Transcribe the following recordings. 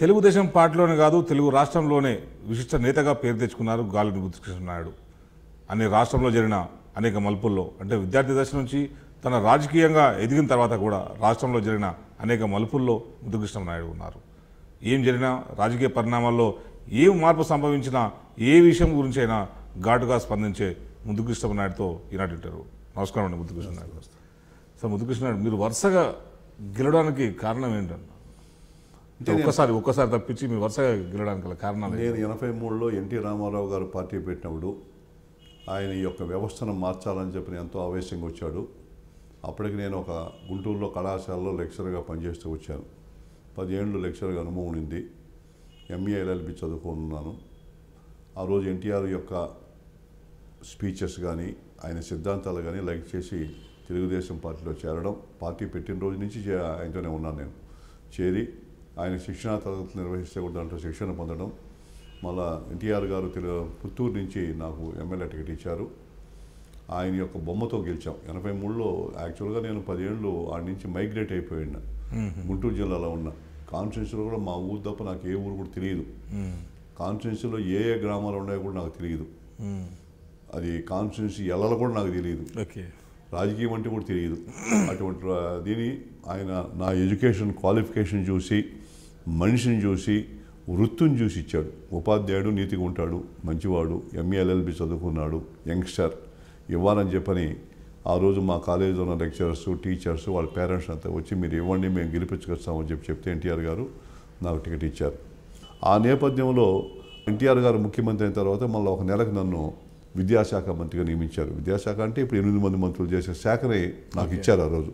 తెలుగుదేశం పార్టీలోనే కాదు తెలుగు రాష్ట్రంలోనే విశిష్ట నేతగా పేరు తెచ్చుకున్నారు గాలిని గుర్తుకృష్ణ నాయుడు అనే రాష్ట్రంలో జరిగిన అనేక మలుపుల్లో అంటే విద్యార్థి దశ నుంచి తన రాజకీయంగా ఎదిగిన తర్వాత కూడా రాష్ట్రంలో జరిగిన అనేక మలుపుల్లో ముద్దుకృష్ణ నాయుడు ఉన్నారు ఏం జరిగినా రాజకీయ పరిణామాల్లో ఏ మార్పు సంభవించినా ఏ విషయం గురించి అయినా ఘాటుగా స్పందించే ముద్దుకృష్ణ నాయుడుతో ఈనాటి ఇంటారు నమస్కారం అండి ముద్దుకృష్ణ నాయుడు సార్ ముద్దుకృష్ణ నాయుడు మీరు వరుసగా గెలవడానికి కారణం ఏంటన్న ఒక్కసారి ఒక్కసారి తప్పించి మీ వరుసగా గెలడానికి గల కారణాలు నేను ఎనభై మూడులో ఎన్టీ రామారావు గారు పార్టీ పెట్టినప్పుడు ఆయన ఈ యొక్క వ్యవస్థను మార్చాలని చెప్పి ఎంతో ఆవేశంగా వచ్చాడు అప్పటికి నేను ఒక గుంటూరులో కళాశాలలో లెక్చర్గా పనిచేస్తూ వచ్చాను పదిహేళ్ళు లెక్చరర్గా అనుభవం ఉండింది ఎంఏ ఎల్ఎల్బి చదువుకున్నాను ఆ రోజు ఎన్టీఆర్ యొక్క స్పీచెస్ కానీ ఆయన సిద్ధాంతాలు కానీ లైక్ చేసి తెలుగుదేశం పార్టీలో చేరడం పార్టీ పెట్టిన రోజు నుంచి ఆయనతోనే ఉన్నాను నేను చేరి ఆయన శిక్షణ తరగతులు నిర్వహిస్తే కూడా దాంట్లో శిక్షణ పొందడం మళ్ళా ఎన్టీఆర్ గారు తెలు పుత్తూరు నుంచి నాకు ఎమ్మెల్యే టికెట్ ఇచ్చారు ఆయన యొక్క బొమ్మతో గెలిచాం ఎనభై మూడులో యాక్చువల్గా నేను ఏళ్ళు ఆడి నుంచి మైగ్రేట్ అయిపోయిన గుంటూరు జిల్లాలో ఉన్న కాన్స్టిట్యున్సీలో కూడా మా ఊరు తప్ప నాకు ఏ ఊరు కూడా తెలియదు కాన్స్టిట్యున్సీలో ఏ ఏ గ్రామాలు ఉన్నాయో కూడా నాకు తెలియదు అది కాన్స్టిట్యున్సీ ఎలాలో కూడా నాకు తెలియదు రాజకీయం అంటే కూడా తెలియదు అటువంటి దీని ఆయన నా ఎడ్యుకేషన్ క్వాలిఫికేషన్ చూసి మనిషిని చూసి వృత్తిని చూసి ఇచ్చాడు ఉపాధ్యాయుడు నీతిగా ఉంటాడు మంచివాడు ఎంఏఎల్ఎల్బి చదువుకున్నాడు యంగ్స్టర్ ఇవ్వాలని చెప్పని ఆ రోజు మా కాలేజీలో ఉన్న లెక్చరర్స్ టీచర్స్ వాళ్ళ పేరెంట్స్ అంతా వచ్చి మీరు ఇవ్వండి మేము గెలిపించుకొస్తామని చెప్పి చెప్తే ఎన్టీఆర్ గారు నాకు టికెట్ ఇచ్చారు ఆ నేపథ్యంలో ఎన్టీఆర్ గారు ముఖ్యమంత్రి అయిన తర్వాత మళ్ళీ ఒక నెలకు నన్ను విద్యాశాఖ మంత్రిగా నియమించారు విద్యాశాఖ అంటే ఇప్పుడు ఎనిమిది మంది మంత్రులు చేసే శాఖనే నాకు ఇచ్చారు ఆ రోజు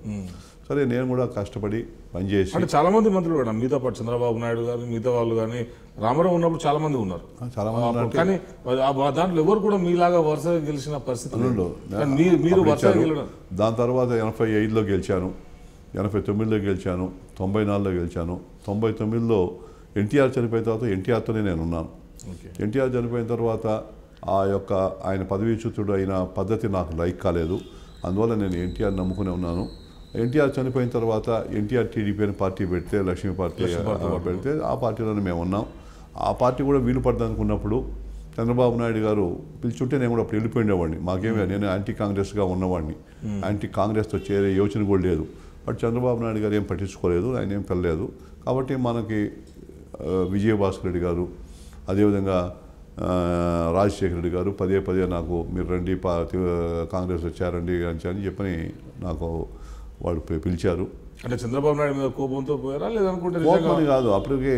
సరే నేను కూడా కష్టపడి పనిచేసి అంటే చాలామంది మంత్రులు కూడా మీతో పాటు చంద్రబాబు నాయుడు గారు మిగతా వాళ్ళు కానీ రామారావు ఉన్నప్పుడు చాలా మంది ఉన్నారు చాలా కానీ దాంట్లో ఎవరు కూడా మీలాగా వరుసగా గెలిచిన పరిస్థితి మీరు దాని తర్వాత ఎనభై ఐదులో గెలిచాను ఎనభై తొమ్మిదిలో గెలిచాను తొంభై నాలుగులో గెలిచాను తొంభై తొమ్మిదిలో ఎన్టీఆర్ చనిపోయిన తర్వాత ఎన్టీఆర్తోనే నేను ఉన్నాను ఎన్టీఆర్ చనిపోయిన తర్వాత ఆ యొక్క ఆయన పదవీచ్యుతుడు అయిన పద్ధతి నాకు లైక్ కాలేదు అందువల్ల నేను ఎన్టీఆర్ నమ్ముకునే ఉన్నాను ఎన్టీఆర్ చనిపోయిన తర్వాత ఎన్టీఆర్ టీడీపీ అని పార్టీ పెడితే లక్ష్మీ పార్టీ పెడితే ఆ పార్టీలోనే మేము ఉన్నాం ఆ పార్టీ కూడా వీలు పడదనుకున్నప్పుడు చంద్రబాబు నాయుడు గారు పిలుచుంటే నేను కూడా అప్పుడు వెళ్ళిపోయిండేవాడిని మాకేమి నేను యాంటీ కాంగ్రెస్గా ఉన్నవాడిని యాంటీ కాంగ్రెస్తో చేరే యోచన కూడా లేదు బట్ చంద్రబాబు నాయుడు గారు ఏం పట్టించుకోలేదు ఆయన ఏం పెళ్ళలేదు కాబట్టి మనకి విజయభాస్కర్ రెడ్డి గారు అదేవిధంగా రాజశేఖర రెడ్డి గారు పదే పదే నాకు మీరు రండి కాంగ్రెస్లో చేరండి అని చెప్పని నాకు వాడు పిలిచారు అంటే చంద్రబాబు నాయుడు మీద కోపంతో పోయారా లేదనుకుంటే కోపం కాదు అప్పటికే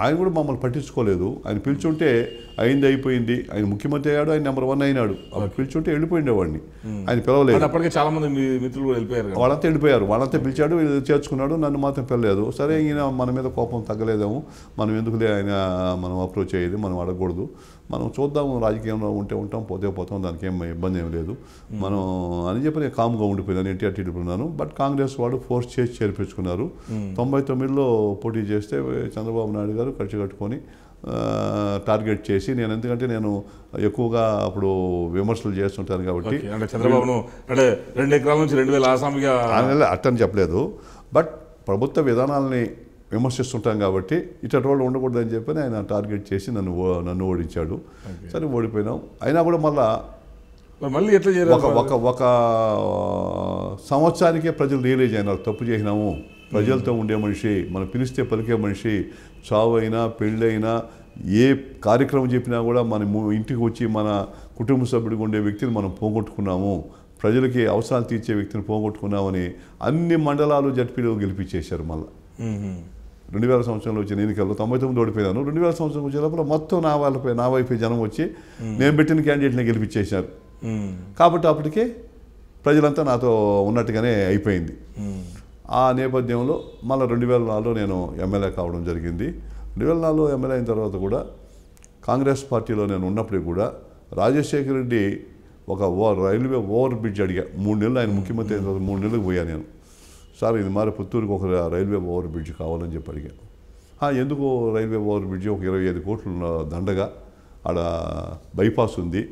ఆయన కూడా మమ్మల్ని పట్టించుకోలేదు ఆయన పిలుచుంటే అయింది అయిపోయింది ఆయన ముఖ్యమంత్రి అయ్యాడు ఆయన నెంబర్ వన్ అయినాడు పిలుచుంటే వాడిని ఆయన పిలవలేదు అప్పటికే చాలా మంది మీ మిత్రులు కూడా వెళ్ళిపోయారు వాళ్ళంతా వెళ్ళిపోయారు వాళ్ళంతా పిలిచాడు చేర్చుకున్నాడు నన్ను మాత్రం పిలలేదు సరే ఈయన మన మీద కోపం తగ్గలేదేమో మనం ఎందుకులే ఆయన మనం అప్రోచ్ అయ్యేది మనం అడగకూడదు మనం చూద్దాం రాజకీయంలో ఉంటే ఉంటాం పోతే పోతాం దానికి ఏం ఇబ్బంది ఏం లేదు మనం అని చెప్పి నేను కామ్గా ఉండిపోయినాను ఎన్టీఆర్ టీడీపీ ఉన్నాను బట్ కాంగ్రెస్ వాళ్ళు ఫోర్స్ చేసి చేర్పించుకున్నారు తొంభై తొమ్మిదిలో పోటీ చేస్తే చంద్రబాబు నాయుడు గారు ఖర్చు కట్టుకొని టార్గెట్ చేసి నేను ఎందుకంటే నేను ఎక్కువగా అప్పుడు విమర్శలు చేస్తుంటాను కాబట్టి చంద్రబాబును రెండు ఎకరాల నుంచి రెండు వేల అట్టని చెప్పలేదు బట్ ప్రభుత్వ విధానాలని విమర్శిస్తుంటాం కాబట్టి ఇటువంటి వాళ్ళు ఉండకూడదని చెప్పి ఆయన టార్గెట్ చేసి నన్ను నన్ను ఓడించాడు సరే ఓడిపోయినాం అయినా కూడా మళ్ళీ మళ్ళీ ఎట్లా ఒక ఒక ఒక సంవత్సరానికే ప్రజలు రియలైజ్ అయినారు తప్పు చేసినాము ప్రజలతో hmm. ఉండే మనిషి మనం పిలిస్తే పలికే మనిషి చావు అయినా పెళ్ళైనా ఏ కార్యక్రమం చెప్పినా కూడా మన ఇంటికి వచ్చి మన కుటుంబ సభ్యుడికి ఉండే వ్యక్తిని మనం పోగొట్టుకున్నాము ప్రజలకి అవసరాలు తీర్చే వ్యక్తిని పోగొట్టుకున్నామని అన్ని మండలాలు జడ్పీలు గెలిపించేశారు మళ్ళీ hmm, hmm. రెండు వేల సంవత్సరంలో వచ్చిన ఎన్నికల్లో తొంభై తొమ్మిది ఓడిపోయాను రెండు వేల సంవత్సరం వచ్చే లోపల మొత్తం నా వాళ్ళపై నా వైపు జనం వచ్చి నేను పెట్టిన క్యాండిడేట్ని గెలిపించేశారు కాబట్టి అప్పటికే ప్రజలంతా నాతో ఉన్నట్టుగానే అయిపోయింది ఆ నేపథ్యంలో మళ్ళీ రెండు వేల నాలుగులో నేను ఎమ్మెల్యే కావడం జరిగింది రెండు వేల నాలుగులో ఎమ్మెల్యే అయిన తర్వాత కూడా కాంగ్రెస్ పార్టీలో నేను ఉన్నప్పటికీ కూడా రాజశేఖర రెడ్డి ఒక ఓ రైల్వే ఓవర్ బ్రిడ్జ్ అడిగా మూడు నెలలు ఆయన ముఖ్యమంత్రి అయిన తర్వాత మూడు నెలలకు పోయాను నేను సార్ ఇది మరి పుత్తూరుకి ఒక రైల్వే ఓవర్ బ్రిడ్జ్ కావాలని చెప్పి అడిగాను ఎందుకు రైల్వే ఓవర్ బ్రిడ్జ్ ఒక ఇరవై ఐదు కోట్లు దండగా ఆడ బైపాస్ ఉంది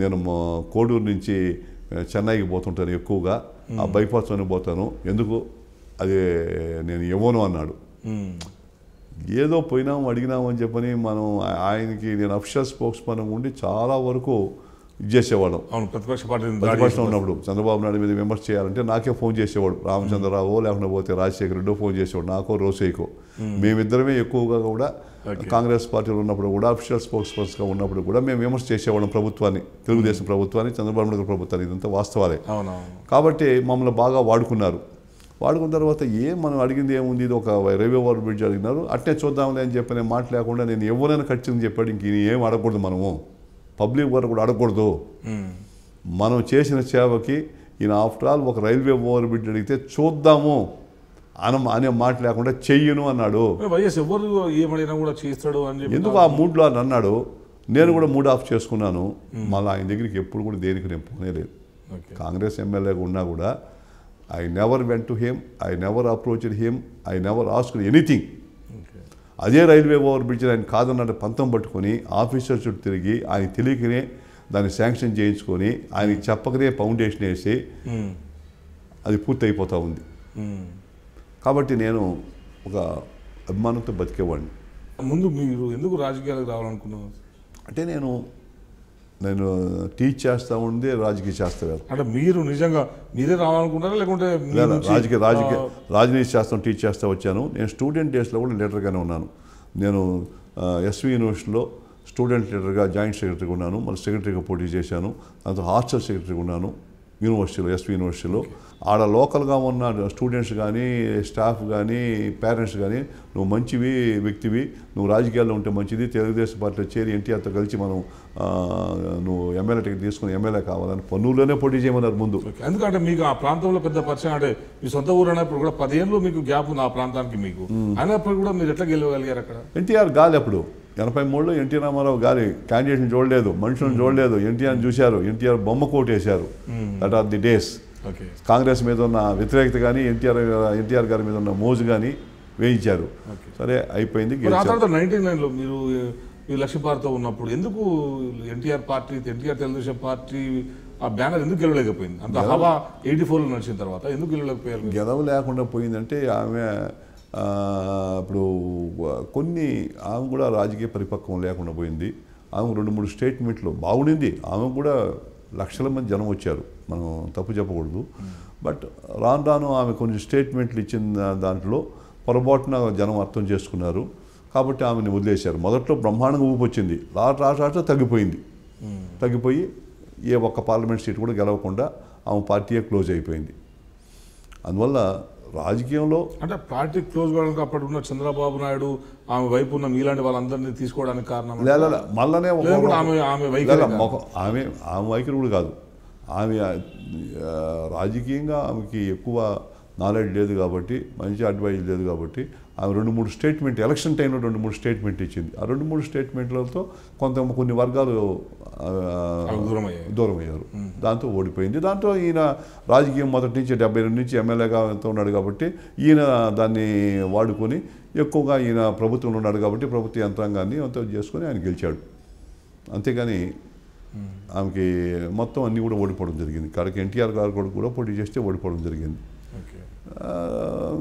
నేను కోడూరు నుంచి చెన్నైకి పోతుంటాను ఎక్కువగా ఆ బైపాస్లోనే పోతాను ఎందుకు అది నేను ఇవ్వను అన్నాడు ఏదో పోయినాము అడిగినామని చెప్పని మనం ఆయనకి నేను అఫిషియల్ స్పోక్స్ మనం ఉండి చాలా వరకు ఇది చేసేవాడు అవును ప్రతిపక్ష పార్టీ ప్రతిపక్షంలో ఉన్నప్పుడు చంద్రబాబు నాయుడు మీద విమర్శ చేయాలంటే నాకే ఫోన్ చేసేవాడు రామచంద్రరావు లేకుండా పోతే రాజశేఖర రెడ్డి ఫోన్ చేసేవాడు నాకో రోసేకో మేమిద్దరమే ఎక్కువగా కూడా కాంగ్రెస్ పార్టీలో ఉన్నప్పుడు కూడా అఫీషియల్ స్పోక్స్ పర్సన్గా ఉన్నప్పుడు కూడా మేము విమర్శ చేసేవాళ్ళం ప్రభుత్వాన్ని తెలుగుదేశం ప్రభుత్వాన్ని చంద్రబాబు నాయుడు ప్రభుత్వాన్ని ఇదంతా వాస్తవాలే కాబట్టి మమ్మల్ని బాగా వాడుకున్నారు వాడుకున్న తర్వాత ఏం మనం అడిగింది ఏముంది ఇది ఒక రైల్వే బ్రిడ్జ్ అడిగినారు అట్టే చూద్దాంలే అని చెప్పి మాట లేకుండా నేను ఎవరైనా ఖర్చుని చెప్పాడు ఇంక ఏం అడగకూడదు మనము పబ్లిక్ వరకు కూడా అడగకూడదు మనం చేసిన సేవకి ఈయన ఆఫ్టర్ ఆల్ ఒక రైల్వే ఓవర్ బ్రిడ్జ్ అడిగితే చూద్దాము అని అనే మాట లేకుండా చెయ్యను అన్నాడు వైఎస్ ఏమైనా కూడా అని ఎందుకు ఆ మూడ్లో అని అన్నాడు నేను hmm. కూడా మూడ్ ఆఫ్ చేసుకున్నాను hmm. మళ్ళీ ఆయన దగ్గరికి ఎప్పుడు కూడా దేనికి నేను పోనేలేదు కాంగ్రెస్ ఎమ్మెల్యేగా ఉన్నా కూడా I never went to him I never approached him I never ask anything అదే రైల్వే ఓవర్ బ్రిడ్జ్ ఆయన కాదన్నట్టు పంతం పట్టుకొని ఆఫీసర్ చుట్టూ తిరిగి ఆయన తెలియకనే దాన్ని శాంక్షన్ చేయించుకొని ఆయన చెప్పకనే ఫౌండేషన్ వేసి అది పూర్తి అయిపోతూ ఉంది కాబట్టి నేను ఒక అభిమానంతో బతికేవాడిని ముందు మీరు ఎందుకు రాజకీయాలకు రావాలనుకున్నాను అంటే నేను నేను టీచ్ చేస్తా ఉండి రాజకీయ శాస్త్రవేత్త అంటే మీరు నిజంగా మీరే రావాలనుకుంటారా లేకుంటే రాజకీయ రాజకీయ రాజనీతి శాస్త్రం టీచ్ చేస్తా వచ్చాను నేను స్టూడెంట్ డేస్లో కూడా లీడర్గానే ఉన్నాను నేను ఎస్వి యూనివర్సిటీలో స్టూడెంట్ లీడర్గా జాయింట్ సెక్రటరీగా ఉన్నాను మళ్ళీ సెక్రటరీగా పోటీ చేశాను దాంతో హాస్టల్ సెక్రటరీగా ఉన్నాను యూనివర్సిటీలో ఎస్వి యూనివర్సిటీలో ఆడ లోకల్గా ఉన్న స్టూడెంట్స్ కానీ స్టాఫ్ కానీ పేరెంట్స్ కానీ నువ్వు మంచివి వ్యక్తివి నువ్వు రాజకీయాల్లో ఉంటే మంచిది తెలుగుదేశం పార్టీలో చేరి ఎన్టీఆర్తో కలిసి మనం నువ్వు ఎమ్మెల్యే టికెట్ తీసుకుని ఎమ్మెల్యే కావాలని పన్నూరులోనే పోటీ చేయమన్నారు ముందు ఎందుకంటే మీకు ఆ ప్రాంతంలో పెద్ద పరిచయం అంటే మీ సొంత ఊరు అనేప్పుడు కూడా పదిహేనులో మీకు గ్యాప్ ఉంది ఆ ప్రాంతానికి మీకు hmm. అయినప్పుడు కూడా మీరు ఎట్లా గెలవగలిగారు అక్కడ ఎన్టీఆర్ గాలి అప్పుడు ఎనభై మూడులో ఎన్టీ రామారావు గారి క్యాండిడేట్ని చూడలేదు మనుషులను hmm. చూడలేదు ఎన్టీఆర్ చూశారు ఎన్టీఆర్ బొమ్మ కోటేశారు that are the days Congress మీద ఉన్న వ్యతిరేకత కానీ ఎన్టీఆర్ ఎన్టీఆర్ గారి మీద ఉన్న మోజు కానీ వేయించారు సరే అయిపోయింది నైన్లో మీరు ఈ లక్ష్యపార్తో ఉన్నప్పుడు ఎందుకు NTR party NTR Telugu Desam party ఆ బ్యానర్ ఎందుకు గెలవలేకపోయింది అంత హవా ఎయిటీ ఫోర్లో నడిచిన తర్వాత ఎందుకు గెలవలేకపోయారు గెలవ లేకుండా పోయిందంటే ఆమె ఇప్పుడు కొన్ని ఆమె కూడా రాజకీయ పరిపక్వం లేకుండా పోయింది ఆమె రెండు మూడు స్టేట్మెంట్లు బాగుండింది ఆమె కూడా లక్షల మంది జనం వచ్చారు మనం తప్పు చెప్పకూడదు బట్ రాను రాను ఆమె కొన్ని స్టేట్మెంట్లు ఇచ్చిన దాంట్లో పొరపాటున జనం అర్థం చేసుకున్నారు కాబట్టి ఆమెను వదిలేశారు మొదట్లో బ్రహ్మాండంగా ఊపొచ్చింది లాస్ట్ లాస్ట్ లాస్ట్ తగ్గిపోయింది తగ్గిపోయి ఏ ఒక్క పార్లమెంట్ సీట్ కూడా గెలవకుండా ఆమె పార్టీయే క్లోజ్ అయిపోయింది అందువల్ల రాజకీయంలో అంటే పార్టీ క్లోజ్ కావడానికి అప్పటి ఉన్న చంద్రబాబు నాయుడు ఆమె వైపు ఉన్న మీలాంటి వాళ్ళందరినీ తీసుకోవడానికి కారణం లేదా మళ్ళనే ఆమె ఆమె వైఖరి ఆమె ఆమె వైఖరి కూడా కాదు ఆమె రాజకీయంగా ఆమెకి ఎక్కువ నాలెడ్జ్ లేదు కాబట్టి మంచి అడ్వైజ్ లేదు కాబట్టి రెండు మూడు స్టేట్మెంట్ ఎలక్షన్ టైంలో రెండు మూడు స్టేట్మెంట్ ఇచ్చింది ఆ రెండు మూడు స్టేట్మెంట్లతో కొంత కొన్ని వర్గాలు దూరం అయ్యారు దాంతో ఓడిపోయింది దాంతో ఈయన రాజకీయం మొదటి నుంచి డెబ్బై రెండు నుంచి ఎమ్మెల్యేగా ఎంత ఉన్నాడు కాబట్టి ఈయన దాన్ని వాడుకొని ఎక్కువగా ఈయన ప్రభుత్వంలో ఉన్నాడు కాబట్టి ప్రభుత్వ యంత్రాంగాన్ని అంత చేసుకొని ఆయన గెలిచాడు అంతేగాని ఆమెకి మొత్తం అన్నీ కూడా ఓడిపోవడం జరిగింది కాడికి ఎన్టీఆర్ గారు కూడా పోటీ చేస్తే ఓడిపోవడం జరిగింది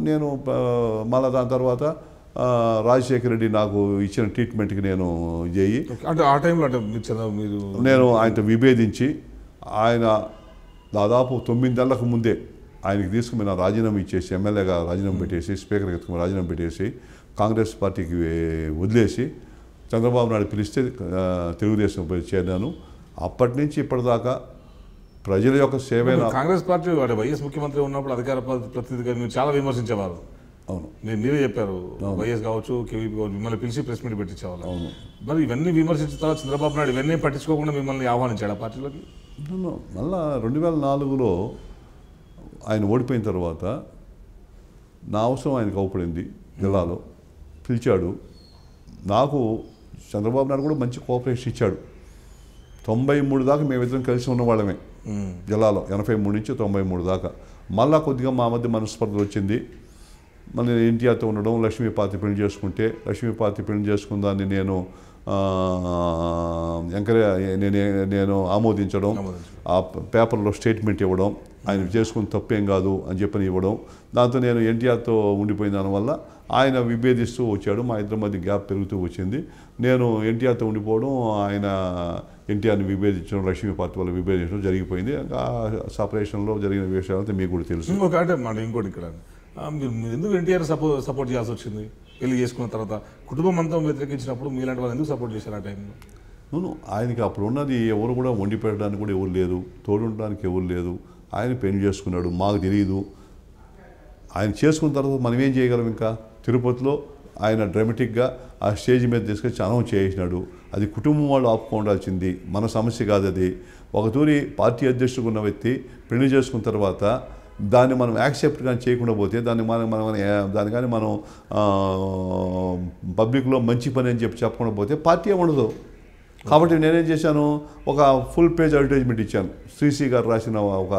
నేను మళ్ళీ దాని తర్వాత రాజశేఖర రెడ్డి నాకు ఇచ్చిన ట్రీట్మెంట్కి నేను చేయి అంటే ఆ టైంలో అంటే మీరు నేను ఆయనతో విభేదించి ఆయన దాదాపు తొమ్మిది నెలలకు ముందే ఆయనకి తీసుకుని నా రాజీనామా ఇచ్చేసి ఎమ్మెల్యేగా రాజీనామా పెట్టేసి స్పీకర్కి ఎత్తుకుని రాజీనామా పెట్టేసి కాంగ్రెస్ పార్టీకి వదిలేసి చంద్రబాబు నాయుడు పిలిస్తే తెలుగుదేశం చేరినాను అప్పటి నుంచి ఇప్పటిదాకా ప్రజల యొక్క సేవ కాంగ్రెస్ పార్టీ వాడు వైఎస్ ముఖ్యమంత్రి ఉన్నప్పుడు అధికార ప్రతినిధిగా మీరు చాలా విమర్శించేవారు అవును నేను మీరే చెప్పారు వైఎస్ కావచ్చు కేవీపీ కావచ్చు మిమ్మల్ని పిలిచి ప్రెస్ మీట్ పెట్టించేవాళ్ళు అవును మరి ఇవన్నీ విమర్శించిన తర్వాత చంద్రబాబు నాయుడు ఇవన్నీ పట్టించుకోకుండా మిమ్మల్ని ఆహ్వానించాడు ఆ పార్టీలోకి మళ్ళా రెండు వేల నాలుగులో ఆయన ఓడిపోయిన తర్వాత నా అవసరం ఆయనకు అవపడింది జిల్లాలో పిలిచాడు నాకు చంద్రబాబు నాయుడు కూడా మంచి కోఆపరేషన్ ఇచ్చాడు తొంభై మూడు దాకా మేమిద్దరం కలిసి ఉన్నవాళ్ళమే జిల్లాలో ఎనభై మూడు నుంచి తొంభై మూడు దాకా మళ్ళా కొద్దిగా మా మధ్య మనస్పర్ధ వచ్చింది మన ఎన్టీఆర్తో ఉండడం లక్ష్మీపాతి పెళ్లి చేసుకుంటే లక్ష్మీపాతి పెళ్లి చేసుకున్న దాన్ని నేను ఎంకరే నేను ఆమోదించడం ఆ పేపర్లో స్టేట్మెంట్ ఇవ్వడం ఆయన చేసుకుని తప్పేం కాదు అని చెప్పని ఇవ్వడం దాంతో నేను ఎన్టీఆర్తో ఉండిపోయిన దానివల్ల ఆయన విభేదిస్తూ వచ్చాడు మా ఇద్దరి మధ్య గ్యాప్ పెరుగుతూ వచ్చింది నేను ఎన్టీఆర్తో ఉండిపోవడం ఆయన ఎన్టీఆర్ని విభేదించడం లక్ష్మీ పార్టీ వాళ్ళు విభేదించడం జరిగిపోయింది ఇంకా సపరేషన్లో జరిగిన విషయాలు మీకు కూడా తెలుసు ఇంకొక అంటే మాట ఇంకోటి ఇక్కడ మీరు ఎందుకు ఎన్టీఆర్ సపో సపోర్ట్ చేయాల్సి వచ్చింది పెళ్లి చేసుకున్న తర్వాత కుటుంబం అంతా వ్యతిరేకించినప్పుడు మీలాంటి వాళ్ళు ఎందుకు సపోర్ట్ చేశారు ఆ టైంలో నూను ఆయనకి అప్పుడు ఉన్నది ఎవరు కూడా వండి పెట్టడానికి కూడా ఎవరు లేదు ఉండడానికి ఎవరు లేదు ఆయన పెళ్లి చేసుకున్నాడు మాకు తెలియదు ఆయన చేసుకున్న తర్వాత మనం ఏం చేయగలం ఇంకా తిరుపతిలో ఆయన డ్రామటిక్గా ఆ స్టేజ్ మీద తీసుకొచ్చి అనౌన్స్ చేసినాడు అది కుటుంబం వాళ్ళు ఆపుకోవాల్సింది మన సమస్య కాదు అది ఒకతూరి పార్టీ అధ్యక్షుడు ఉన్న వ్యక్తి పెళ్లి చేసుకున్న తర్వాత దాన్ని మనం యాక్సెప్ట్ కానీ చేయకుండా పోతే దాన్ని మనం మనం దాన్ని కానీ మనం పబ్లిక్లో మంచి పని అని చెప్పి చెప్పకుండా పోతే పార్టీ ఉండదు కాబట్టి నేనేం చేశాను ఒక ఫుల్ పేజ్ అడ్వర్టైజ్మెంట్ ఇచ్చాను శ్రీశ్రీ గారు రాసిన ఒక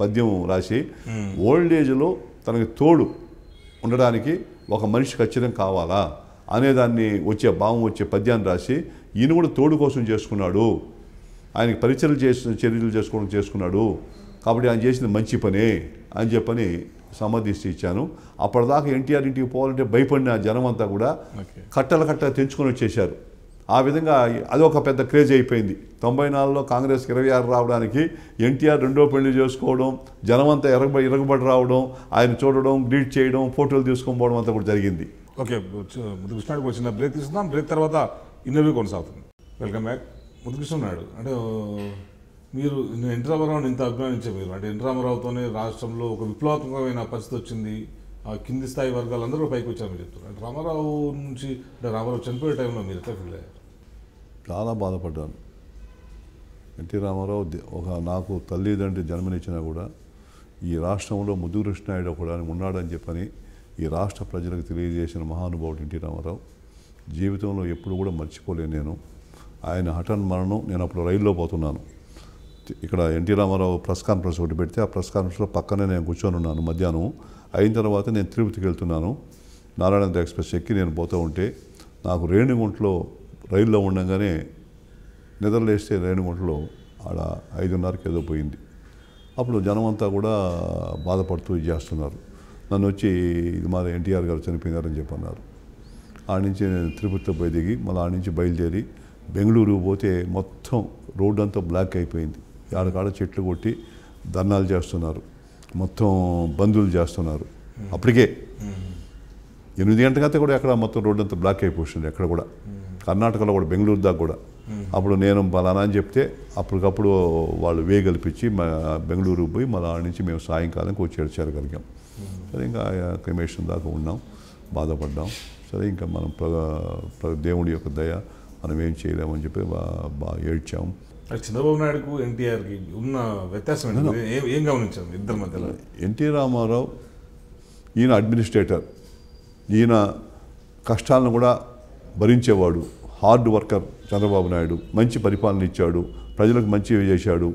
పద్యం రాసి ఓల్డ్ ఏజ్లో తనకి తోడు ఉండడానికి ఒక మనిషి ఖచ్చితంగా కావాలా అనేదాన్ని వచ్చే భావం వచ్చే పద్యాన్ని రాసి ఈయన కూడా తోడు కోసం చేసుకున్నాడు ఆయనకి పరిచయలు చేసిన చర్యలు చేసుకోవడం చేసుకున్నాడు కాబట్టి ఆయన చేసింది మంచి పనే అని చెప్పని సమర్థిస్తూ ఇచ్చాను అప్పటిదాకా ఎన్టీఆర్ ఇంటికి పోవాలంటే భయపడిన జనం అంతా కూడా కట్టలు కట్ట తెంచుకొని వచ్చేసారు ఆ విధంగా అది ఒక పెద్ద క్రేజ్ అయిపోయింది తొంభై నాలుగులో కాంగ్రెస్ ఇరవై ఆరు రావడానికి ఎన్టీఆర్ రెండో పెళ్లి చేసుకోవడం జనమంతా ఎరగబడి ఇరగబడి రావడం ఆయన చూడడం గ్రీట్ చేయడం ఫోటోలు తీసుకొని పోవడం అంతా కూడా జరిగింది ఓకే ముద్దు కృష్ణాడికి వచ్చిన బ్రేక్ తీసుకుందాం బ్రేక్ తర్వాత ఇంటర్వ్యూ కొనసాగుతుంది వెల్కమ్ బ్యాక్ ముద్దు కృష్ణనాయుడు అంటే మీరు ఎన్ రామారావుని ఇంత అభిమానించే మీరు అంటే ఎన్ రామారావుతోనే రాష్ట్రంలో ఒక విప్లవాత్మకమైన పరిస్థితి వచ్చింది కింది స్థాయి వర్గాలందరూ పైకి వచ్చారు చెప్తున్నారు అంటే రామారావు నుంచి అంటే రామారావు చనిపోయే టైంలో మీరు ఎట్లా ఫీల్ అయ్యారు చాలా బాధపడ్డాను ఎన్టీ రామారావు ఒక నాకు తల్లిదండ్రి జన్మనిచ్చినా కూడా ఈ రాష్ట్రంలో ముద్దు నాయుడు ఒకడు అని ఉన్నాడని చెప్పని ఈ రాష్ట్ర ప్రజలకు తెలియజేసిన మహానుభావుడు ఎన్టీ రామారావు జీవితంలో ఎప్పుడు కూడా మర్చిపోలేను నేను ఆయన హఠన్ మరణం నేను అప్పుడు రైల్లో పోతున్నాను ఇక్కడ ఎన్టీ రామారావు ప్రెస్ కాన్ఫరెన్స్ ఒకటి పెడితే ఆ ప్రెస్ కాన్ఫరెన్స్లో పక్కనే నేను కూర్చొని ఉన్నాను మధ్యాహ్నం అయిన తర్వాత నేను తిరుపతికి వెళ్తున్నాను నారాయణ ఎక్స్ప్రెస్ ఎక్కి నేను పోతూ ఉంటే నాకు రేణిగుంట్లో రైల్లో ఉండగానే నిద్రలేస్తే రేణిగుంట్లో ఆడ ఐదున్నరకి ఏదో పోయింది అప్పుడు జనమంతా కూడా బాధపడుతూ చేస్తున్నారు నన్ను వచ్చి ఇది మా ఎన్టీఆర్ గారు చనిపోయినారని అన్నారు ఆడి నుంచి నేను తిరుపతితో పోయి దిగి మళ్ళీ ఆడి నుంచి బయలుదేరి బెంగళూరు పోతే మొత్తం రోడ్డు అంతా బ్లాక్ అయిపోయింది ఆడకాడ చెట్లు కొట్టి ధర్నాలు చేస్తున్నారు మొత్తం బంధువులు చేస్తున్నారు అప్పటికే ఎనిమిది గంటలకైతే కూడా ఎక్కడ మొత్తం రోడ్డు అంతా బ్లాక్ అయిపోతుంది ఎక్కడ కూడా కర్ణాటకలో కూడా బెంగళూరు దాకా కూడా అప్పుడు నేను బలానా అని చెప్తే అప్పటికప్పుడు వాళ్ళు వేయగలిపించి మా బెంగళూరు పోయి మళ్ళీ నుంచి మేము సాయంకాలంకి వచ్చి ఏడ్చేరగలిగాం సరే ఇంకా క్రిమేషన్ దాకా ఉన్నాం బాధపడ్డాం సరే ఇంకా మనం ప్ర దేవుడి యొక్క దయ మనం ఏం అని చెప్పి బాగా ఏడ్చాం చంద్రబాబు నాయుడుకు ఎన్టీఆర్కి ఉన్న వ్యత్యాసం ఏం గమనించాం ఇద్దరి మధ్యలో ఎన్టీ రామారావు ఈయన అడ్మినిస్ట్రేటర్ ఈయన కష్టాలను కూడా భరించేవాడు హార్డ్ వర్కర్ చంద్రబాబు నాయుడు మంచి పరిపాలన ఇచ్చాడు ప్రజలకు మంచి చేశాడు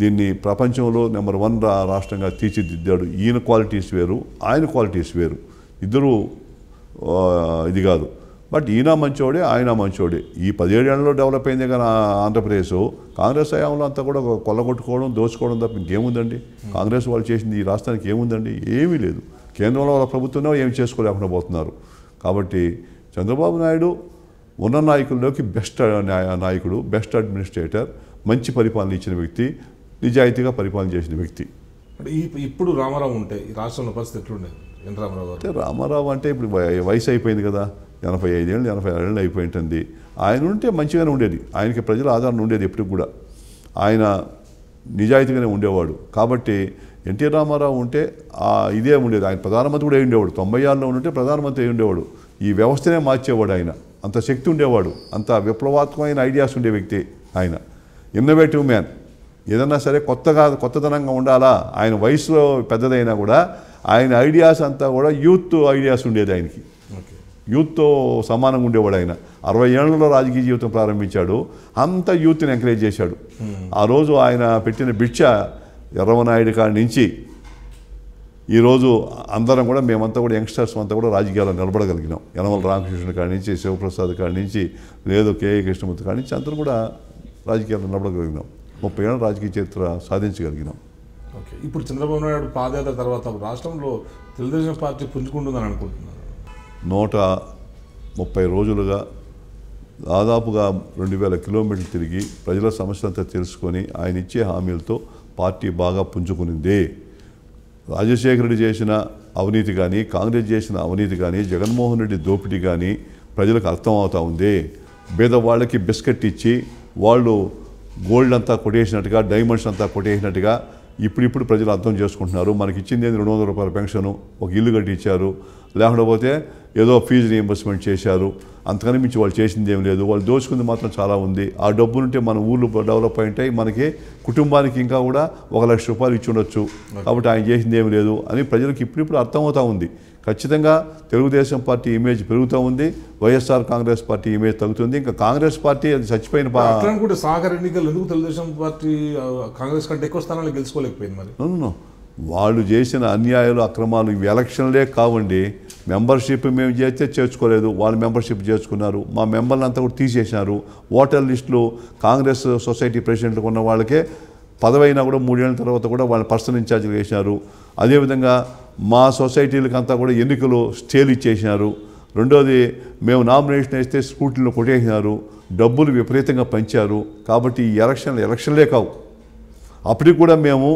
దీన్ని ప్రపంచంలో నెంబర్ వన్ రాష్ట్రంగా తీర్చిదిద్దాడు ఈయన క్వాలిటీస్ వేరు ఆయన క్వాలిటీస్ వేరు ఇద్దరు ఇది కాదు బట్ ఈయన మంచోడే ఆయన మంచోడే ఈ పదిహేడేళ్లలో డెవలప్ అయింది కానీ ఆంధ్రప్రదేశ్ కాంగ్రెస్ హయాంలో అంతా కూడా కొల్లగొట్టుకోవడం దోచుకోవడం తప్ప ఇంకేముందండి కాంగ్రెస్ వాళ్ళు చేసింది ఈ రాష్ట్రానికి ఏముందండి ఏమీ లేదు కేంద్రంలో వాళ్ళ ప్రభుత్వంలో ఏమి చేసుకోలేకుండా పోతున్నారు కాబట్టి చంద్రబాబు నాయుడు ఉన్న నాయకుల్లోకి బెస్ట్ నాయకుడు బెస్ట్ అడ్మినిస్ట్రేటర్ మంచి పరిపాలన ఇచ్చిన వ్యక్తి నిజాయితీగా పరిపాలన చేసిన వ్యక్తి అంటే ఈ ఇప్పుడు రామారావు ఉంటే ఈ రాష్ట్రంలో పరిస్థితి ఎట్లుండే ఎన్ రామారావు అంటే రామారావు అంటే ఇప్పుడు వయసు అయిపోయింది కదా ఎనభై ఐదేళ్ళు ఎనభై ఏళ్ళు అయిపోయింటుంది ఆయన ఉంటే మంచిగానే ఉండేది ఆయనకి ప్రజల ఆదరణ ఉండేది ఎప్పుడు కూడా ఆయన నిజాయితీగానే ఉండేవాడు కాబట్టి ఎన్టీ రామారావు ఉంటే ఇదే ఉండేది ఆయన ప్రధానమంత్రి కూడా ఉండేవాడు తొంభై ఆరులో ఉంటే ప్రధానమంత్రి అయి ఉండేవాడు ఈ వ్యవస్థనే మార్చేవాడు ఆయన అంత శక్తి ఉండేవాడు అంత విప్లవాత్మకమైన ఐడియాస్ ఉండే వ్యక్తి ఆయన ఇన్నోవేటివ్ మ్యాన్ ఏదన్నా సరే కొత్తగా కొత్తదనంగా ఉండాలా ఆయన వయసులో పెద్దదైనా కూడా ఆయన ఐడియాస్ అంతా కూడా యూత్ ఐడియాస్ ఉండేది ఆయనకి యూత్తో సమానంగా ఉండేవాడు ఆయన అరవై ఏళ్లలో రాజకీయ జీవితం ప్రారంభించాడు అంత యూత్ని ఎంకరేజ్ చేశాడు hmm. ఆ రోజు ఆయన పెట్టిన భిక్ష ఎర్రవనాయుడు కాడి నుంచి ఈరోజు అందరం కూడా మేమంతా కూడా యంగ్స్టర్స్ అంతా కూడా రాజకీయాల్లో నిలబడగలిగినాం యనమల రామకృష్ణుడు కాడి నుంచి శివప్రసాద్ కాడి నుంచి లేదు కేఏ కృష్ణమూర్తి కాడి నుంచి అందరూ కూడా రాజకీయాలు నడపగలిగినాం ముప్పై ఏళ్ళ రాజకీయ చరిత్ర సాధించగలిగినాం ఓకే ఇప్పుడు చంద్రబాబు నాయుడు పాదయాత్ర తర్వాత రాష్ట్రంలో తెలుగుదేశం పార్టీ పుంజుకుంటుందని అనుకుంటున్నారు నూట ముప్పై రోజులుగా దాదాపుగా రెండు వేల కిలోమీటర్లు తిరిగి ప్రజల సమస్యలంతా తెలుసుకొని ఆయన ఇచ్చే హామీలతో పార్టీ బాగా పుంజుకునింది రాజశేఖర రెడ్డి చేసిన అవినీతి కానీ కాంగ్రెస్ చేసిన అవినీతి కానీ జగన్మోహన్ రెడ్డి దోపిడీ కానీ ప్రజలకు అర్థమవుతూ ఉంది పేదవాళ్ళకి బిస్కెట్ ఇచ్చి వాళ్ళు గోల్డ్ అంతా కొట్టేసినట్టుగా డైమండ్స్ అంతా కొట్టేసినట్టుగా ఇప్పుడిప్పుడు ప్రజలు అర్థం చేసుకుంటున్నారు మనకి ఇచ్చింది రెండు వందల రూపాయల పెన్షను ఒక ఇల్లు కట్టి ఇచ్చారు లేకపోతే ఏదో ఫీజు రీఎంబర్స్మెంట్ చేశారు అంతకని మించి వాళ్ళు చేసింది ఏం లేదు వాళ్ళు దోచుకుంది మాత్రం చాలా ఉంది ఆ డబ్బులుంటే మన ఊళ్ళు డెవలప్ అయింటాయి మనకి కుటుంబానికి ఇంకా కూడా ఒక లక్ష రూపాయలు ఇచ్చి ఉండొచ్చు కాబట్టి ఆయన చేసింది ఏం లేదు అని ప్రజలకు ఇప్పుడిప్పుడు అర్థమవుతూ ఉంది ఖచ్చితంగా తెలుగుదేశం పార్టీ ఇమేజ్ పెరుగుతూ ఉంది వైఎస్ఆర్ కాంగ్రెస్ పార్టీ ఇమేజ్ తగ్గుతుంది ఇంకా కాంగ్రెస్ పార్టీ అది చచ్చిపోయిన కూడా సాగర్ ఎన్నికలు ఎందుకు తెలుగుదేశం పార్టీ కాంగ్రెస్ కంటే ఎక్కువ స్థానాలు గెలుచుకోలేకపోయింది మరి వాళ్ళు చేసిన అన్యాయాలు అక్రమాలు ఇవి ఎలక్షన్లే కావండి మెంబర్షిప్ మేము చేస్తే చేర్చుకోలేదు వాళ్ళు మెంబర్షిప్ చేర్చుకున్నారు మా మెంబర్లు అంతా కూడా తీసేసినారు ఓటర్ లిస్టులు కాంగ్రెస్ సొసైటీ ప్రెసిడెంట్లు ఉన్న వాళ్ళకే పదవైనా కూడా మూడేళ్ళ తర్వాత కూడా వాళ్ళ పర్సనల్ ఇన్ఛార్జ్లు వేసినారు అదేవిధంగా మా సొసైటీలకంతా కూడా ఎన్నికలు స్టేల్ ఇచ్చేసినారు రెండోది మేము నామినేషన్ వేస్తే స్కూటీలో కొట్టేసినారు డబ్బులు విపరీతంగా పంచారు కాబట్టి ఈ ఎలక్షన్లు ఎలక్షన్లే కావు అప్పటికి కూడా మేము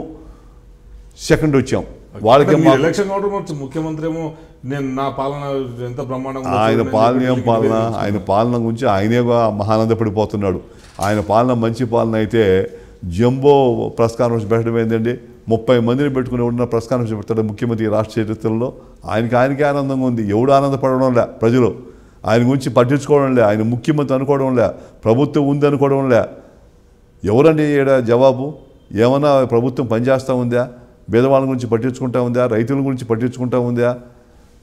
సెకండ్ వచ్చాం వాళ్ళకి ముఖ్యమంత్రి ఏమో నేను నా పాలన ఎంత ఆయన పాలన ఏం పాలన ఆయన పాలన గురించి ఆయనే మహానందపడిపోతున్నాడు ఆయన పాలన మంచి పాలన అయితే జంబో ప్రెస్ కాన్ఫరెన్స్ పెట్టడం ఏంటండి ముప్పై మందిని పెట్టుకుని ఉన్న ప్రస్కారం చేపడతాడు ముఖ్యమంత్రి రాష్ట్ర చరిత్రలో ఆయనకి ఆయనకే ఆనందంగా ఉంది ఎవడు ఆనందపడడం లే ప్రజలు ఆయన గురించి పట్టించుకోవడం లే ఆయన ముఖ్యమంత్రి అనుకోవడం లే ప్రభుత్వం ఉంది అనుకోవడం లే ఎవరండి ఈడ జవాబు ఏమైనా ప్రభుత్వం పనిచేస్తూ ఉందా బీదవాళ్ళ గురించి పట్టించుకుంటా ఉందా రైతుల గురించి పట్టించుకుంటా ఉందా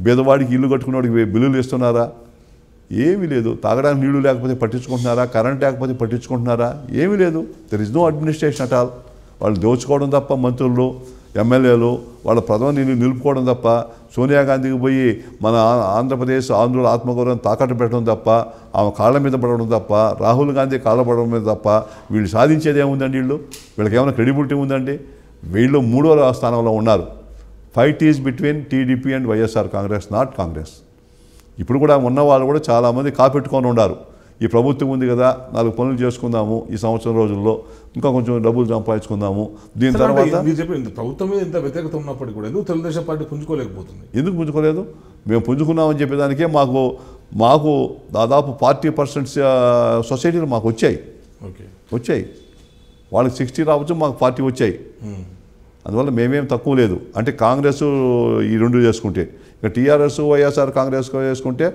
బీదవాడికి ఇల్లు కట్టుకున్నవాడికి బిల్లులు ఇస్తున్నారా ఏమీ లేదు తాగడానికి నీళ్లు లేకపోతే పట్టించుకుంటున్నారా కరెంట్ లేకపోతే పట్టించుకుంటున్నారా ఏమీ లేదు there is no administration at all వాళ్ళు దోచుకోవడం తప్ప మంత్రులు ఎమ్మెల్యేలు వాళ్ళ ప్రధాని నిలుపుకోవడం తప్ప సోనియా గాంధీకి పోయి మన ఆంధ్రప్రదేశ్ ఆంధ్రుల ఆత్మగౌరవం తాకట్టు పెట్టడం తప్ప ఆమె కాళ్ళ మీద పడడం తప్ప రాహుల్ గాంధీ కాళ్ళ పడడం మీద తప్ప వీళ్ళు సాధించేది ఏముందండి వీళ్ళు వీళ్ళకి ఏమైనా క్రెడిబిలిటీ ఉందండి వీళ్ళు మూడో స్థానంలో ఉన్నారు fight is between TDP and YSR Congress not Congress ఇప్పుడు కూడా ఉన్న వాళ్ళు కూడా చాలామంది కాపెట్టుకొని ఉన్నారు ఈ ప్రభుత్వం ఉంది కదా నాలుగు పనులు చేసుకుందాము ఈ సంవత్సరం రోజుల్లో ఇంకా కొంచెం డబ్బులు సంపాదించుకుందాము దీని తర్వాత ప్రభుత్వం మీద ఇంత వ్యతిరేకత ఉన్నప్పటికీ కూడా ఎందుకు తెలుగుదేశం పార్టీ పుంజుకోలేకపోతుంది ఎందుకు పుంజుకోలేదు మేము పుంజుకున్నామని చెప్పేదానికే మాకు మాకు దాదాపు ఫార్టీ పర్సెంట్ సొసైటీలు మాకు వచ్చాయి ఓకే వచ్చాయి వాళ్ళకి సిక్స్టీ రావచ్చు మాకు ఫార్టీ వచ్చాయి అందువల్ల మేమేం తక్కువ లేదు అంటే కాంగ్రెస్ ఈ రెండు చేసుకుంటే ఇక టీఆర్ఎస్ వైఎస్ఆర్ కాంగ్రెస్ చేసుకుంటే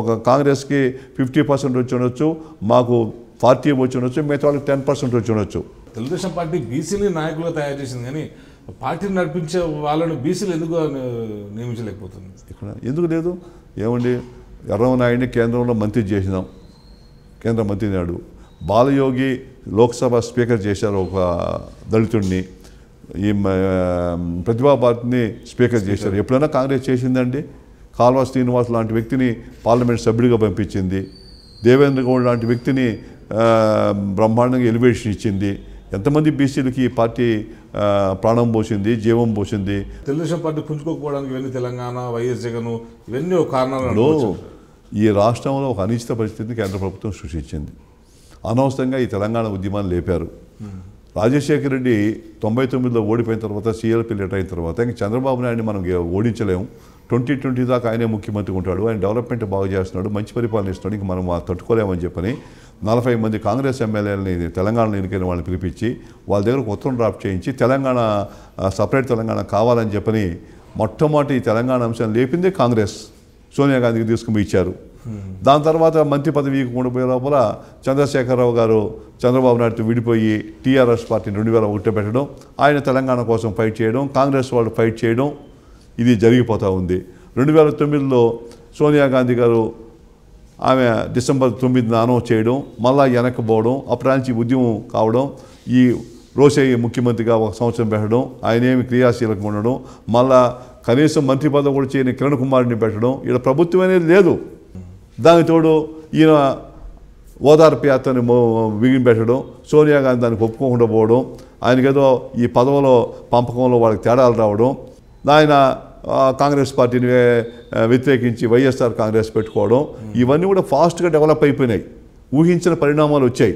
ఒక కాంగ్రెస్కి ఫిఫ్టీ పర్సెంట్ వచ్చి ఉండొచ్చు మాకు ఫార్టీ వచ్చి ఉండొచ్చు మిగతా వాళ్ళకి టెన్ పర్సెంట్ వచ్చి ఉండొచ్చు తెలుగుదేశం పార్టీ బీసీని నాయకులు తయారు చేసింది కానీ పార్టీని నడిపించే వాళ్ళను బీసీలు ఎందుకు నియమించలేకపోతుంది ఇక్కడ ఎందుకు లేదు ఏమండి నాయుడిని కేంద్రంలో మంత్రి చేసినాం కేంద్ర మంత్రి నాయుడు బాలయోగి లోక్సభ స్పీకర్ చేశారు ఒక దళితుడిని ఈ ప్రతిభాభారతిని స్పీకర్ చేశారు ఎప్పుడైనా కాంగ్రెస్ చేసిందండి కాల్వ శ్రీనివాస్ లాంటి వ్యక్తిని పార్లమెంట్ సభ్యుడిగా పంపించింది దేవేంద్ర గౌడ్ లాంటి వ్యక్తిని బ్రహ్మాండంగా ఎలివేషన్ ఇచ్చింది ఎంతమంది బీసీలకి ఈ పార్టీ ప్రాణం పోసింది జీవం పోసింది తెలుగుదేశం పార్టీ పుంజుకోకపోవడానికి వెళ్ళి తెలంగాణ వైఎస్ జగన్ ఇవన్నీ ఒక కారణాలు ఈ రాష్ట్రంలో ఒక అనిశ్చిత పరిస్థితిని కేంద్ర ప్రభుత్వం సృష్టించింది అనవసరంగా ఈ తెలంగాణ ఉద్యమాన్ని లేపారు రాజశేఖర రెడ్డి తొంభై తొమ్మిదిలో ఓడిపోయిన తర్వాత సీఎల్పీ లెటర్ అయిన తర్వాత ఇంకా చంద్రబాబు నాయుడిని మనం ఓడించలేము ట్వంటీ ట్వంటీ దాకా ఆయనే ముఖ్యమంత్రి ఉంటాడు ఆయన డెవలప్మెంట్ బాగా చేస్తున్నాడు మంచి పరిపాలన ఇస్తున్నాడు ఇంక మనం తట్టుకోలేమని చెప్పని నలభై మంది కాంగ్రెస్ ఎమ్మెల్యేలని తెలంగాణలో ఎన్నికైన వాళ్ళని పిలిపించి వాళ్ళ దగ్గర ఉత్తరం డ్రాప్ చేయించి తెలంగాణ సపరేట్ తెలంగాణ కావాలని చెప్పని మొట్టమొదటి తెలంగాణ అంశాన్ని లేపిందే కాంగ్రెస్ సోనియా గాంధీకి తీసుకుని ఇచ్చారు దాని తర్వాత మంత్రి పదవి ఉండిపోయే లోపల చంద్రశేఖరరావు గారు చంద్రబాబు నాయుడుతో విడిపోయి టీఆర్ఎస్ పార్టీని రెండు వేల ఒకటి పెట్టడం ఆయన తెలంగాణ కోసం ఫైట్ చేయడం కాంగ్రెస్ వాళ్ళు ఫైట్ చేయడం ఇది జరిగిపోతూ ఉంది రెండు వేల తొమ్మిదిలో సోనియా గాంధీ గారు ఆమె డిసెంబర్ తొమ్మిదిని అనౌ చేయడం మళ్ళా వెనక్కిపోవడం అప్పటి నుంచి ఉద్యమం కావడం ఈ రోషయ్య ముఖ్యమంత్రిగా ఒక సంవత్సరం పెట్టడం ఆయనేమి క్రియాశీలకంగా ఉండడం మళ్ళా కనీసం మంత్రి పదవి కూడా చేయని కిరణ్ కుమార్ని పెట్టడం ఇక్కడ ప్రభుత్వం అనేది లేదు దానికి తోడు ఈయన ఓదార్పు యాత్రని బిగింపెట్టడం సోనియా గాంధీ దానికి ఒప్పుకోకుండా పోవడం ఆయనకేదో ఈ పదవులో పంపకంలో వాళ్ళకి తేడాలు రావడం ఆయన కాంగ్రెస్ పార్టీని వ్యతిరేకించి వైఎస్ఆర్ కాంగ్రెస్ పెట్టుకోవడం ఇవన్నీ కూడా ఫాస్ట్గా డెవలప్ అయిపోయినాయి ఊహించిన పరిణామాలు వచ్చాయి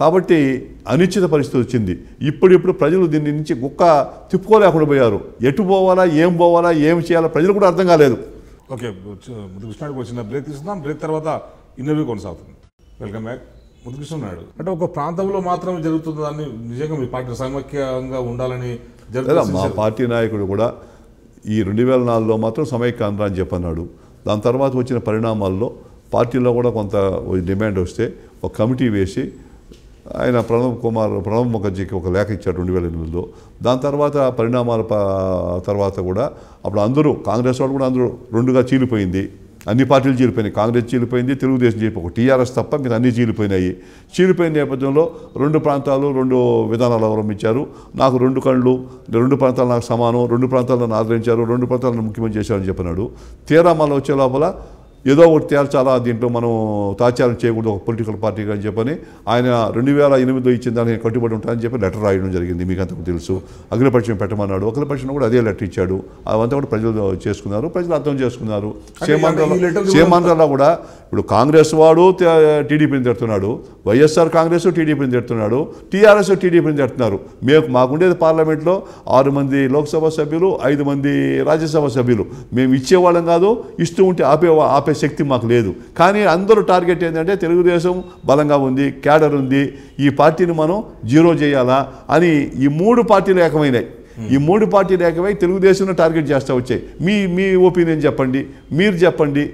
కాబట్టి అనిశ్చిత పరిస్థితి వచ్చింది ఇప్పుడిప్పుడు ప్రజలు దీని నుంచి గుక్క తిప్పుకోలేకుండా పోయారు ఎటు పోవాలా ఏం పోవాలా ఏం చేయాలా ప్రజలు కూడా అర్థం కాలేదు ఓకే కృష్ణాడికి వచ్చిన బ్రేక్ తీసుకుందాం బ్రేక్ తర్వాత ఇంటర్వ్యూ కొనసాగుతుంది వెల్కమ్ బ్యాక్ ముద్దుకృష్ణ నాయుడు అంటే ఒక ప్రాంతంలో మాత్రమే జరుగుతుంది దాన్ని నిజంగా మీ పార్టీ సమైక్యంగా ఉండాలని మా పార్టీ నాయకుడు కూడా ఈ రెండు వేల నాలుగులో మాత్రం సమైక్య ఆంధ్ర అని చెప్పన్నాడు దాని తర్వాత వచ్చిన పరిణామాల్లో పార్టీలో కూడా కొంత డిమాండ్ వస్తే ఒక కమిటీ వేసి ఆయన ప్రణబ్ కుమార్ ప్రణబ్ ముఖర్జీకి ఒక లేఖ ఇచ్చాడు రెండు వేల ఎనిమిదిలో దాని తర్వాత పరిణామాల తర్వాత కూడా అప్పుడు అందరూ కాంగ్రెస్ వాళ్ళు కూడా అందరూ రెండుగా చీలిపోయింది అన్ని పార్టీలు చీలిపోయినాయి కాంగ్రెస్ చీలిపోయింది తెలుగుదేశం చీలిపో ఒక టీఆర్ఎస్ తప్ప మీరు అన్నీ చీలిపోయినాయి చీలిపోయిన నేపథ్యంలో రెండు ప్రాంతాలు రెండు విధానాలు అవలంబించారు నాకు రెండు కళ్ళు రెండు ప్రాంతాలు నాకు సమానం రెండు ప్రాంతాలను ఆదరించారు రెండు ప్రాంతాలను ముఖ్యమంత్రి చేశారని చెప్పినాడు తీరా మళ్ళీ వచ్చే లోపల ఏదో ఒకటి తేల్చాలా దీంట్లో మనం తాచారం చేయకూడదు ఒక పొలిటికల్ పార్టీగా అని చెప్పని ఆయన రెండు వేల ఎనిమిదిలో ఇచ్చిన దానికి కట్టుబడి ఉంటానని చెప్పి లెటర్ రాయడం జరిగింది మీకు అంతకు తెలుసు అగ్నిపక్షం పెట్టమన్నాడు అఖిలపక్షం కూడా అదే లెటర్ ఇచ్చాడు అవంతా కూడా ప్రజలు చేసుకున్నారు ప్రజలు అర్థం చేసుకున్నారు సీమాంధ్రలో కూడా ఇప్పుడు కాంగ్రెస్ వాడు టీడీపీని తిడుతున్నాడు వైఎస్ఆర్ కాంగ్రెస్ టీడీపీని తిడుతున్నాడు టీఆర్ఎస్ టీడీపీని తిడుతున్నారు మేము మాకుండేది పార్లమెంట్లో ఆరు మంది లోక్సభ సభ్యులు ఐదు మంది రాజ్యసభ సభ్యులు మేము ఇచ్చేవాళ్ళం కాదు ఇస్తూ ఉంటే ఆపే ఆపే శక్తి మాకు లేదు కానీ అందరూ టార్గెట్ ఏంటంటే తెలుగుదేశం బలంగా ఉంది క్యాడర్ ఉంది ఈ పార్టీని మనం జీరో చేయాలా అని ఈ మూడు పార్టీలు ఏకమైనాయి ఈ మూడు పార్టీలు ఏకమై తెలుగుదేశంలో టార్గెట్ చేస్తూ వచ్చాయి మీ మీ ఒపీనియన్ చెప్పండి మీరు చెప్పండి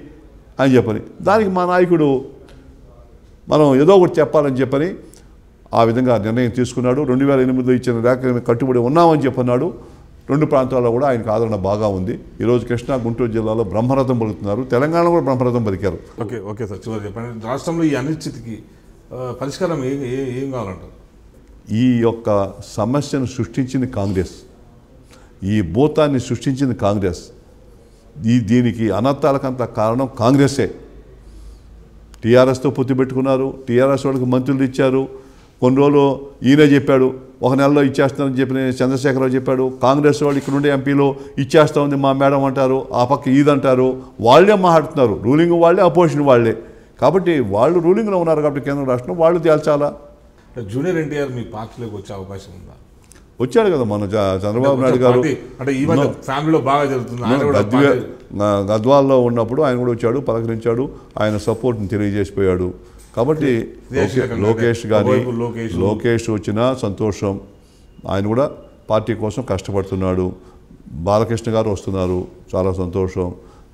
అని చెప్పని దానికి మా నాయకుడు మనం ఏదో ఒకటి చెప్పాలని చెప్పని ఆ విధంగా నిర్ణయం తీసుకున్నాడు రెండు వేల ఎనిమిదిలో ఇచ్చిన లేఖ కట్టుబడి ఉన్నామని చెప్పన్నాడు రెండు ప్రాంతాల్లో కూడా ఆయనకు ఆదరణ బాగా ఉంది ఈరోజు కృష్ణా గుంటూరు జిల్లాలో బ్రహ్మరథం పలుకుతున్నారు తెలంగాణ కూడా బ్రహ్మరథం పలికారు ఓకే ఓకే సార్ చివరి చెప్పండి రాష్ట్రంలో ఈ అనిశ్చితికి పరిష్కారం ఏం ఏం కావాలంటారు ఈ యొక్క సమస్యను సృష్టించింది కాంగ్రెస్ ఈ భూతాన్ని సృష్టించింది కాంగ్రెస్ ఈ దీనికి అనర్థాలకంత కారణం కాంగ్రెస్సే టీఆర్ఎస్తో పొత్తు పెట్టుకున్నారు టీఆర్ఎస్ వాళ్ళకి మంత్రులు ఇచ్చారు కొన్ని రోజులు ఈయన చెప్పాడు ఒక నెలలో ఇచ్చేస్తానని చెప్పిన చంద్రశేఖరరావు చెప్పాడు కాంగ్రెస్ వాళ్ళు ఇక్కడ ఉండే ఎంపీలు ఇచ్చేస్తా ఉంది మా మేడం అంటారు ఆ పక్క అంటారు వాళ్ళే మాట్లాడుతున్నారు రూలింగ్ వాళ్ళే అపోజిషన్ వాళ్ళే కాబట్టి వాళ్ళు రూలింగ్లో ఉన్నారు కాబట్టి కేంద్ర రాష్ట్రం వాళ్ళు తేల్చాలా జూనియర్ ఎన్టీఆర్ మీ పార్టీలోకి వచ్చే అవకాశం ఉందా వచ్చాడు కదా మన చంద్రబాబు నాయుడు గారు అంటే ఈ ఫ్యామిలీలో బాగా జరుగుతుంది గద్వాల్లో ఉన్నప్పుడు ఆయన కూడా వచ్చాడు పలకరించాడు ఆయన సపోర్ట్ని తెలియజేసిపోయాడు కాబట్టి లోకేష్ కానీ లోకేష్ వచ్చినా సంతోషం ఆయన కూడా పార్టీ కోసం కష్టపడుతున్నాడు బాలకృష్ణ గారు వస్తున్నారు చాలా సంతోషం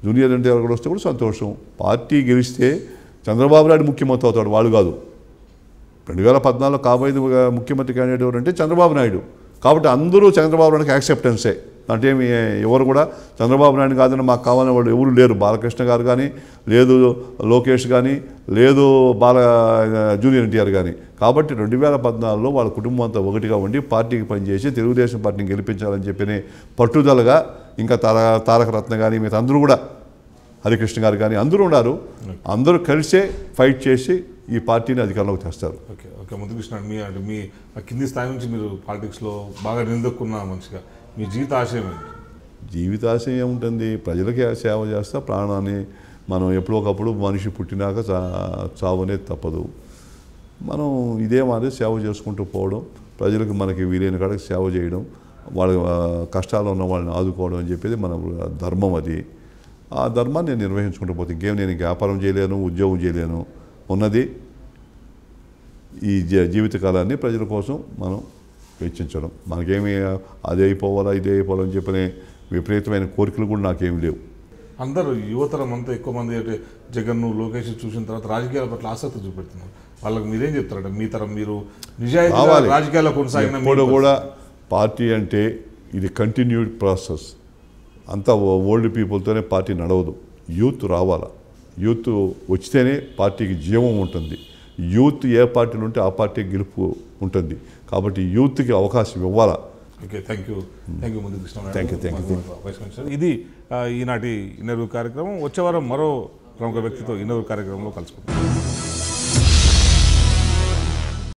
జూనియర్ ఎన్టీఆర్ కూడా వస్తే కూడా సంతోషం పార్టీ గెలిస్తే చంద్రబాబు నాయుడు ముఖ్యమంత్రి అవుతాడు వాళ్ళు కాదు రెండు వేల పద్నాలుగులో కాబోయేది ముఖ్యమంత్రి క్యాండిడేట్ ఎవరంటే చంద్రబాబు నాయుడు కాబట్టి అందరూ చంద్రబాబు నాయుడుకి యాక్సెప్టెన్సే అంటే ఎవరు కూడా చంద్రబాబు నాయుడు కాదని మాకు కావాలని వాళ్ళు ఎవరు లేరు బాలకృష్ణ గారు కానీ లేదు లోకేష్ కానీ లేదు బాల జూనియర్ ఎన్టీఆర్ కానీ కాబట్టి రెండు వేల పద్నాలుగులో వాళ్ళ కుటుంబం అంతా ఒకటిగా ఉండి పార్టీకి పనిచేసి తెలుగుదేశం పార్టీని గెలిపించాలని చెప్పినే పట్టుదలగా ఇంకా తార తారకరత్న కానీ మిగతా అందరూ కూడా హరికృష్ణ గారు కానీ అందరూ ఉన్నారు అందరూ కలిసే ఫైట్ చేసి ఈ పార్టీని అధికారంలోకి తెస్తారు ఓకే ఓకే ముందు కృష్ణ మీ అంటే మీ కింది స్థాయి నుంచి మీరు పాలిటిక్స్లో బాగా నిందొక్కున్నారు మంచిగా మీ జీవిత ఆశయం ఏంటి జీవిత ఆశయం ఏముంటుంది ప్రజలకి సేవ చేస్తా ప్రాణాన్ని మనం ఎప్పుడో ఒకప్పుడు మనిషి పుట్టినాక చా చావనేది తప్పదు మనం ఇదే మాదిరి సేవ చేసుకుంటూ పోవడం ప్రజలకు మనకి వీలైన కాడకి సేవ చేయడం వాళ్ళ కష్టాలు ఉన్న వాళ్ళని ఆదుకోవడం అని చెప్పేది మన ధర్మం అది ఆ ధర్మాన్ని నేను నిర్వహించుకుంటూ పోతే ఇంకేం నేను వ్యాపారం చేయలేను ఉద్యోగం చేయలేను ఉన్నది ఈ జీవితకాలాన్ని ప్రజల కోసం మనం వెచ్చించడం మనకేమి అది అయిపోవాలా ఇది అయిపోవాలని చెప్పనే విపరీతమైన కోరికలు కూడా నాకేం లేవు అందరూ యువతరం అంతా ఎక్కువ మంది అంటే జగన్ లోకేష్ చూసిన తర్వాత రాజకీయాల పట్ల ఆసక్తి చూపెడుతున్నారు వాళ్ళకి మీరేం చెప్తారంటే మీ తరం మీరు నిజాయితీ రాజకీయాల్లో కొనసాగిన ఇప్పుడు కూడా పార్టీ అంటే ఇది కంటిన్యూడ్ ప్రాసెస్ అంతా ఓల్డ్ పీపుల్తోనే పార్టీ నడవదు యూత్ రావాలా యూత్ వచ్చితేనే పార్టీకి జీవం ఉంటుంది యూత్ ఏ పార్టీలు ఉంటే ఆ పార్టీ గెలుపు ఉంటుంది కాబట్టి యూత్కి అవకాశం ఇవ్వాలా okay thank you thank you ముందు Krishna thank you thank you వైస్ ఇది ఈనాటి ఇన్నర్వ్యూ కార్యక్రమం వచ్చే వారం మరో ప్రముఖ వ్యక్తితో ఇన్నర్వ్యూ కార్యక్రమంలో కలుసుకుంటాం